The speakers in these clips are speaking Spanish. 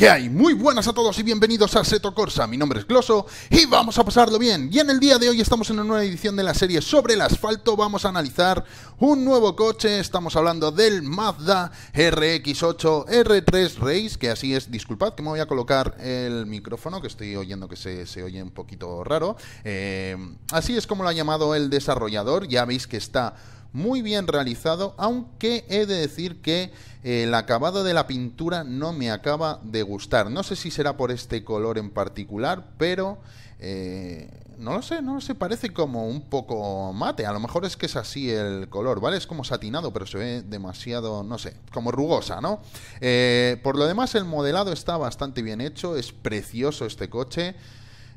¿Qué hay? Muy buenas a todos y bienvenidos a Seto Corsa. Mi nombre es Gloso y vamos a pasarlo bien. Y en el día de hoy estamos en una nueva edición de la serie sobre el asfalto. Vamos a analizar un nuevo coche. Estamos hablando del Mazda RX8 R3 Race, que así es. Disculpad que me voy a colocar el micrófono, que estoy oyendo que se, oye un poquito raro. Eh, así es como lo ha llamado el desarrollador. Ya veis que está muy bien realizado, aunque he de decir que el eh, acabado de la pintura no me acaba de gustar. No sé si será por este color en particular, pero eh, no lo sé, no se parece como un poco mate. A lo mejor es que es así el color, ¿vale? Es como satinado, pero se ve demasiado, no sé, como rugosa, ¿no? Eh, por lo demás, el modelado está bastante bien hecho, es precioso este coche.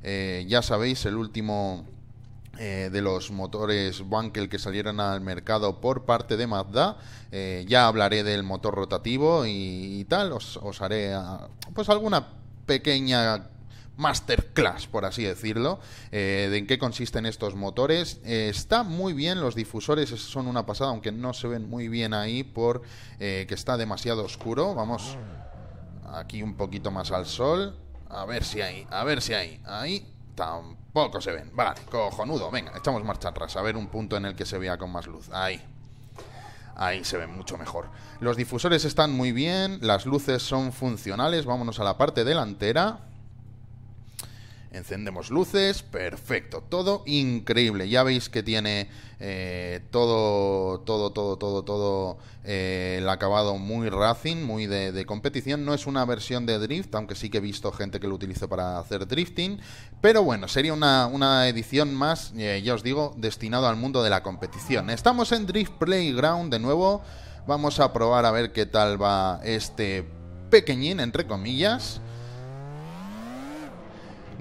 ya sabéis, el último eh, de los motores Wankel que salieron al mercado por parte de Mazda. Eh, ya hablaré del motor rotativo y, tal. Os, haré ah, pues alguna pequeña masterclass, por así decirlo, eh, de en qué consisten estos motores. está muy bien, los difusores son una pasada, aunque no se ven muy bien ahí por que está demasiado oscuro. Vamos aquí un poquito más al sol. A ver si hay, a ver si hay. Ahí tampoco poco se ven. Vale, cojonudo. Venga, echamos marcha atrás. A ver un punto en el que se vea con más luz. Ahí. Ahí se ve mucho mejor. Los difusores están muy bien. Las luces son funcionales. Vámonos a la parte delantera. Encendemos luces, perfecto, todo increíble. Ya veis que tiene todo, todo, todo, todo, todo el acabado muy racing, muy de, competición. No es una versión de drift, aunque sí que he visto gente que lo utiliza para hacer drifting. Pero bueno, sería una, edición más, ya os digo, destinado al mundo de la competición. Estamos en Drift Playground de nuevo. Vamos a probar a ver qué tal va este pequeñín, entre comillas.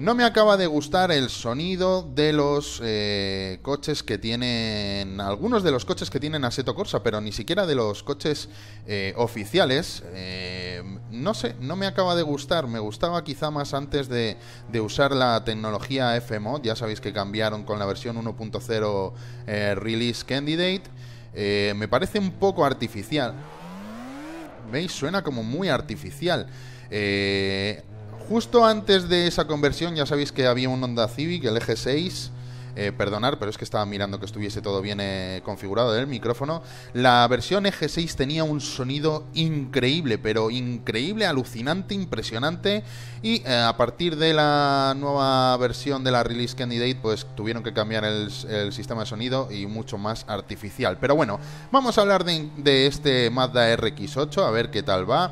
No me acaba de gustar el sonido de los eh, coches que tienen. Algunos de los coches que tienen Aseto Corsa, pero ni siquiera de los coches eh, oficiales. Eh, no sé, no me acaba de gustar. Me gustaba quizá más antes de, de usar la tecnología FMOD. Ya sabéis que cambiaron con la versión 1.0 Release Candidate. me parece un poco artificial. ¿Veis? Suena como muy artificial. Eh, Justo antes de esa conversión, ya sabéis que había un Honda Civic, el eje 6, eh, perdonar, pero es que estaba mirando que estuviese todo bien eh, configurado del micrófono. La versión eg 6 tenía un sonido increíble, pero increíble, alucinante, impresionante. Y eh, a partir de la nueva versión de la Release Candidate, pues tuvieron que cambiar el, sistema de sonido y mucho más artificial. Pero bueno, vamos a hablar de, de este Mazda RX8, a ver qué tal va.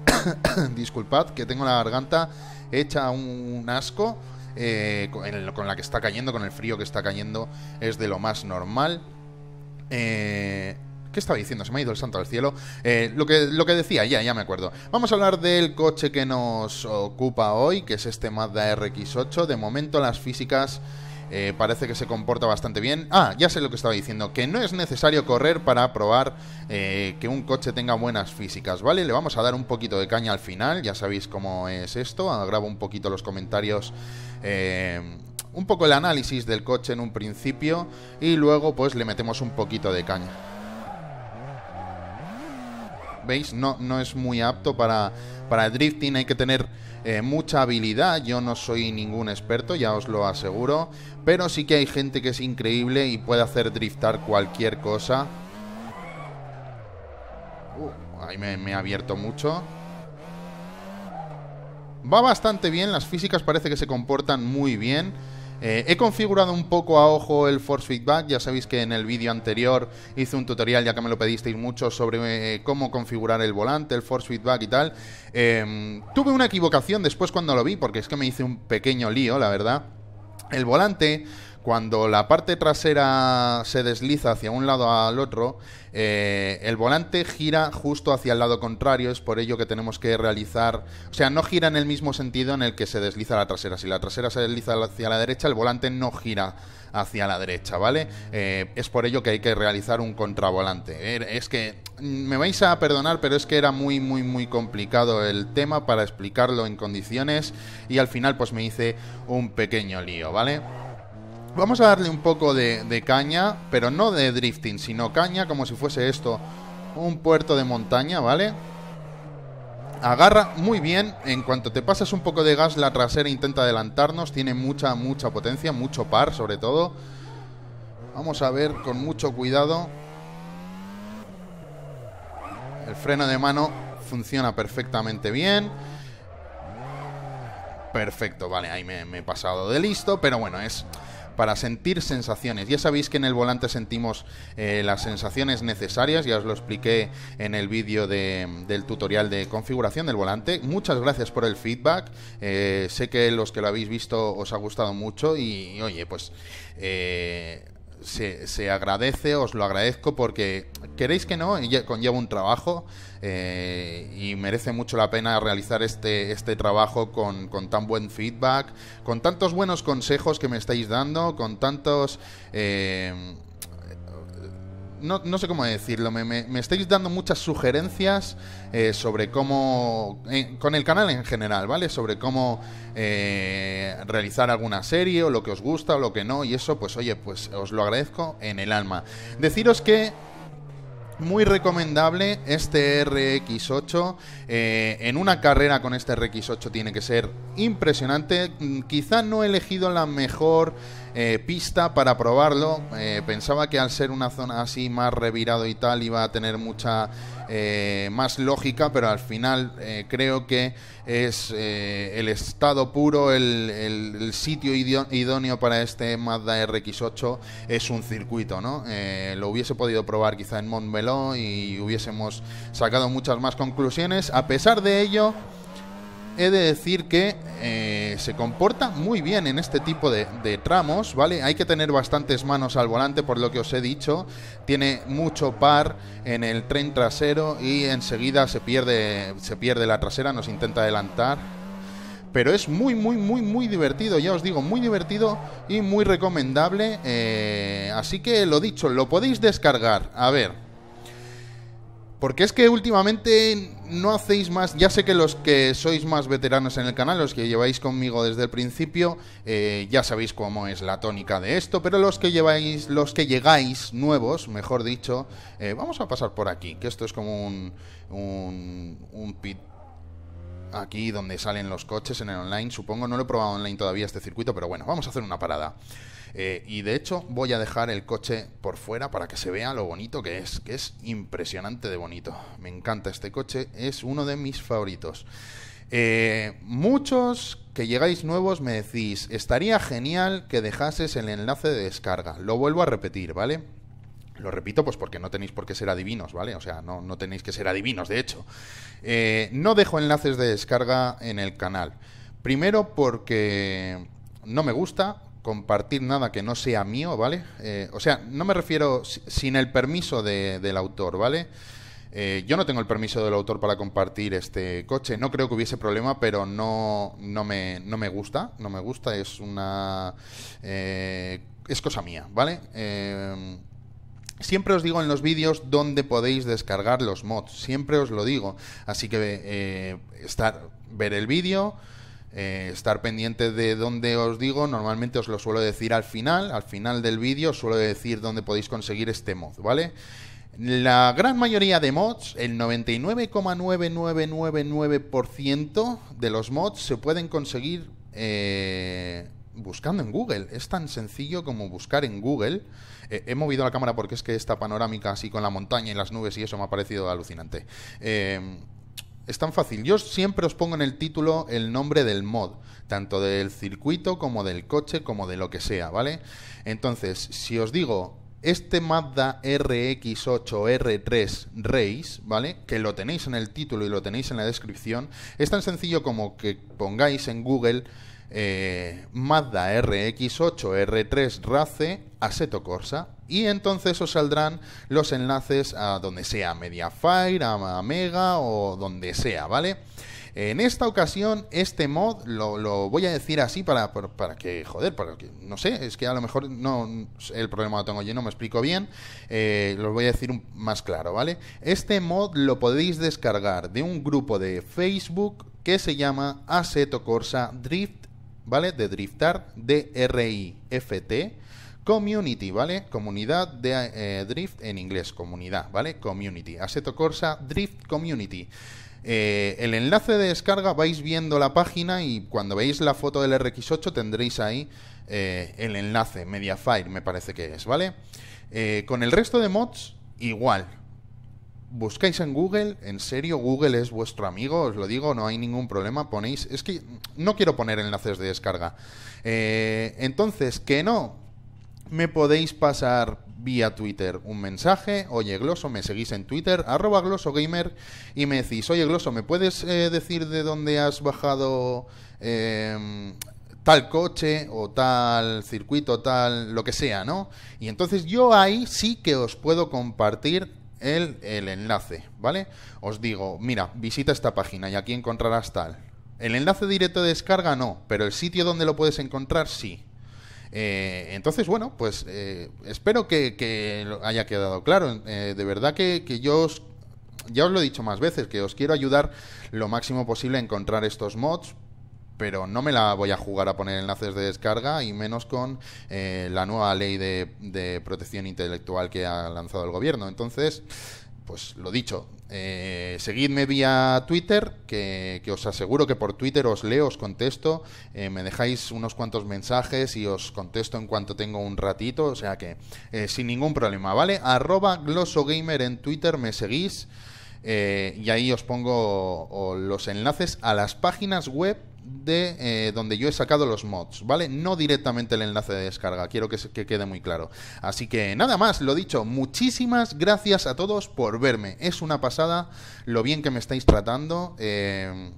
Disculpad que tengo la garganta hecha un asco. Eh, con, la que está cayendo, con el frío que está cayendo, es de lo más normal. Eh, ¿Qué estaba diciendo? Se me ha ido el santo al cielo. Eh, lo, que, lo que decía, ya, ya me acuerdo. Vamos a hablar del coche que nos ocupa hoy, que es este Mazda RX8. De momento las físicas parece que se comporta bastante bien. Ah, ya sé lo que estaba diciendo, que no es necesario correr para probar que un coche tenga buenas físicas, ¿vale? Le vamos a dar un poquito de caña al final, ya sabéis cómo es esto, grabo un poquito los comentarios eh, un poco el análisis del coche en un principio y luego pues le metemos un poquito de caña. ¿Veis? No, no es muy apto para, el drifting, hay que tener eh, mucha habilidad. Yo no soy ningún experto, ya os lo aseguro. Pero sí que hay gente que es increíble y puede hacer driftar cualquier cosa. Uh, ahí me, he abierto mucho. Va bastante bien, las físicas parece que se comportan muy bien. Eh, he configurado un poco a ojo el force feedback, ya sabéis que en el vídeo anterior hice un tutorial, ya que me lo pedisteis mucho, sobre eh, cómo configurar el volante, el force feedback y tal. Em, tuve una equivocación después cuando lo vi, porque es que me hice un pequeño lío, la verdad. El volante cuando la parte trasera se desliza hacia un lado al otro, eh, el volante gira justo hacia el lado contrario, es por ello que tenemos que realizar, o sea, no gira en el mismo sentido en el que se desliza la trasera. Si la trasera se desliza hacia la derecha, el volante no gira hacia la derecha, ¿vale? Eh, es por ello que hay que realizar un contravolante. Er, es que mm, me vais a perdonar, pero es que era muy, muy, muy complicado el tema para explicarlo en condiciones y al final pues me hice un pequeño lío, ¿vale? vamos a darle un poco de, caña, pero no de drifting, sino caña como si fuese esto. Un puerto de montaña, ¿vale? Agarra muy bien, en cuanto te pasas un poco de gas la trasera intenta adelantarnos, tiene mucha, mucha potencia, mucho par sobre todo. Vamos a ver con mucho cuidado. El freno de mano funciona perfectamente bien. Perfecto, vale, ahí me he pasado de listo, pero bueno, es para sentir sensaciones. Ya sabéis que en el volante sentimos eh, las sensaciones necesarias, ya os lo expliqué en el vídeo del tutorial de configuración del volante. Muchas gracias por el feedback, eh, sé que los que lo habéis visto os ha gustado mucho y, oye, pues... Eh, se, agradece, os lo agradezco porque queréis que no, conlleva un trabajo eh, y merece mucho la pena realizar este, este trabajo con, con, tan buen feedback, con tantos buenos consejos que me estáis dando, con tantos... Eh, no, sé cómo decirlo, me, estáis dando muchas sugerencias eh, sobre cómo, con el canal en general, ¿vale? Sobre cómo eh, realizar alguna serie o lo que os gusta o lo que no, y eso, pues oye, pues os lo agradezco en el alma. Deciros que muy recomendable este RX8. Eh, en una carrera con este RX8 tiene que ser impresionante. Mm, quizá no he elegido la mejor eh, pista para probarlo. Eh, pensaba que al ser una zona así más revirado y tal iba a tener mucha eh, más lógica, pero al final creo que es el estado puro, el, sitio idóneo para este Mazda RX8 es un circuito, ¿no? lo hubiese podido probar quizá en Montmeló y hubiésemos sacado muchas más conclusiones. A pesar de ello, he de decir que eh, se comporta muy bien en este tipo de, tramos, ¿vale? Hay que tener bastantes manos al volante, por lo que os he dicho. Tiene mucho par en el tren trasero y enseguida se pierde, se pierde la trasera, nos intenta adelantar. Pero es muy, muy, muy, muy divertido, ya os digo, muy divertido y muy recomendable. Eh, así que lo dicho, lo podéis descargar. A ver, porque es que últimamente no hacéis más, ya sé que los que sois más veteranos en el canal, los que lleváis conmigo desde el principio, eh, ya sabéis cómo es la tónica de esto, pero los que lleváis, los que llegáis nuevos, mejor dicho, eh, vamos a pasar por aquí, que esto es como un, un, un pit aquí donde salen los coches en el online, supongo, no lo he probado online todavía este circuito, pero bueno, vamos a hacer una parada. Eh, y de hecho voy a dejar el coche por fuera para que se vea lo bonito que es, que es impresionante de bonito. Me encanta este coche, es uno de mis favoritos. Eh, muchos que llegáis nuevos me decís, estaría genial que dejases el enlace de descarga. Lo vuelvo a repetir, ¿vale? Lo repito, pues porque no tenéis por qué ser adivinos, ¿vale? O sea, no, tenéis que ser adivinos, de hecho. Eh, no dejo enlaces de descarga en el canal. Primero porque no me gusta, compartir nada que no sea mío, ¿vale? Eh, o sea, no me refiero sin el permiso del autor, ¿vale? Eh, yo no tengo el permiso del autor para compartir este coche. No creo que hubiese problema, pero no, no, me, no me gusta. No me gusta. Es una. Eh, es cosa mía, ¿vale? siempre os digo en los vídeos dónde podéis descargar los mods. Siempre os lo digo. Así que estar, ver el vídeo. Eh, estar pendiente de dónde os digo, normalmente os lo suelo decir al final, al final del vídeo os suelo decir dónde podéis conseguir este mod, ¿vale? La gran mayoría de mods, el 99,9999% de los mods se pueden conseguir eh, buscando en Google. Es tan sencillo como buscar en Google. Eh, he movido la cámara porque es que esta panorámica así con la montaña y las nubes y eso me ha parecido alucinante. Es tan fácil. Yo siempre os pongo en el título el nombre del mod, tanto del circuito como del coche, como de lo que sea, ¿vale? Entonces, si os digo este Mazda RX8R3 Race, ¿vale? Que lo tenéis en el título y lo tenéis en la descripción, es tan sencillo como que pongáis en Google eh, Mazda RX8R3 Race Aseto Corsa y entonces os saldrán los enlaces a donde sea, Mediafire, a Mega o donde sea, ¿vale? En esta ocasión, este mod, lo, voy a decir así para, que, joder, para que, no sé, es que a lo mejor no el problema lo tengo yo, no me explico bien, eh, lo voy a decir más claro, ¿vale? Este mod lo podéis descargar de un grupo de Facebook que se llama Aseto Corsa Drift, ¿vale? De Driftar, D-R-I-F-T. Community, ¿vale? Comunidad de eh, Drift en inglés, comunidad, ¿vale? Community. Aseto Corsa Drift Community. Eh, el enlace de descarga vais viendo la página y cuando veis la foto del RX8 tendréis ahí eh, el enlace, Mediafire me parece que es, ¿vale? con el resto de mods, igual. Buscáis en Google, en serio, Google es vuestro amigo, os lo digo, no hay ningún problema, ponéis... Es que no quiero poner enlaces de descarga. entonces, que no, me podéis pasar vía Twitter un mensaje, oye Gloso, me seguís en Twitter, arroba GlosoGamer, y me decís, oye Gloso, ¿me puedes eh, decir de dónde has bajado em, tal coche o tal circuito, tal lo que sea, ¿no? Y entonces yo ahí sí que os puedo compartir el, el enlace, ¿vale? Os digo, mira, visita esta página y aquí encontrarás tal. El enlace directo de descarga no, pero el sitio donde lo puedes encontrar sí. Eh, entonces, bueno, pues eh, espero que, haya quedado claro. Eh, de verdad que, yo os, ya os lo he dicho más veces, que os quiero ayudar lo máximo posible a encontrar estos mods. Pero no me la voy a jugar a poner enlaces de descarga y menos con la nueva ley de, de protección intelectual que ha lanzado el gobierno. Entonces, pues lo dicho, eh, seguidme vía Twitter, que, os aseguro que por Twitter os leo, os contesto, eh, me dejáis unos cuantos mensajes y os contesto en cuanto tengo un ratito, o sea que eh, sin ningún problema, ¿vale? Arroba glosogamer en Twitter, me seguís y ahí os pongo los enlaces a las páginas web de eh, donde yo he sacado los mods, ¿vale? No directamente el enlace de descarga, quiero que, que quede muy claro. Así que nada más, lo dicho, muchísimas gracias a todos por verme. Es una pasada lo bien que me estáis tratando. Eh,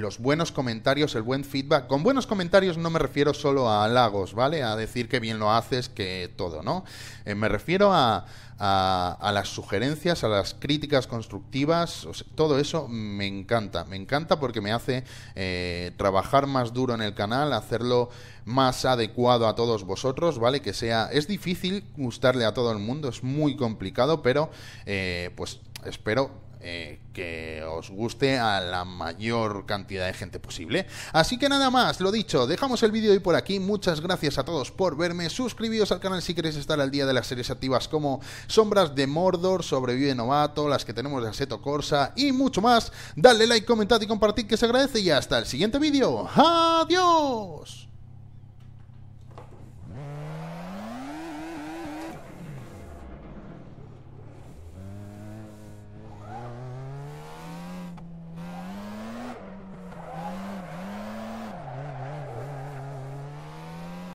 los buenos comentarios, el buen feedback. Con buenos comentarios no me refiero solo a halagos, ¿vale? A decir que bien lo haces, que todo, ¿no? Eh, me refiero a, a, las sugerencias, a las críticas constructivas, todo eso me encanta. Me encanta porque me hace eh, trabajar más duro en el canal, hacerlo más adecuado a todos vosotros, ¿vale? Que sea... Es difícil gustarle a todo el mundo, es muy complicado, pero eh, pues espero eh, que os guste a la mayor cantidad de gente posible. Así que nada más, lo dicho, dejamos el vídeo hoy por aquí. Muchas gracias a todos por verme. Suscribíos al canal si queréis estar al día de las series activas como Sombras de Mordor, Sobrevive Novato, las que tenemos de Aseto Corsa y mucho más. Dale like, comentad y compartid que se agradece y hasta el siguiente vídeo. ¡Adiós!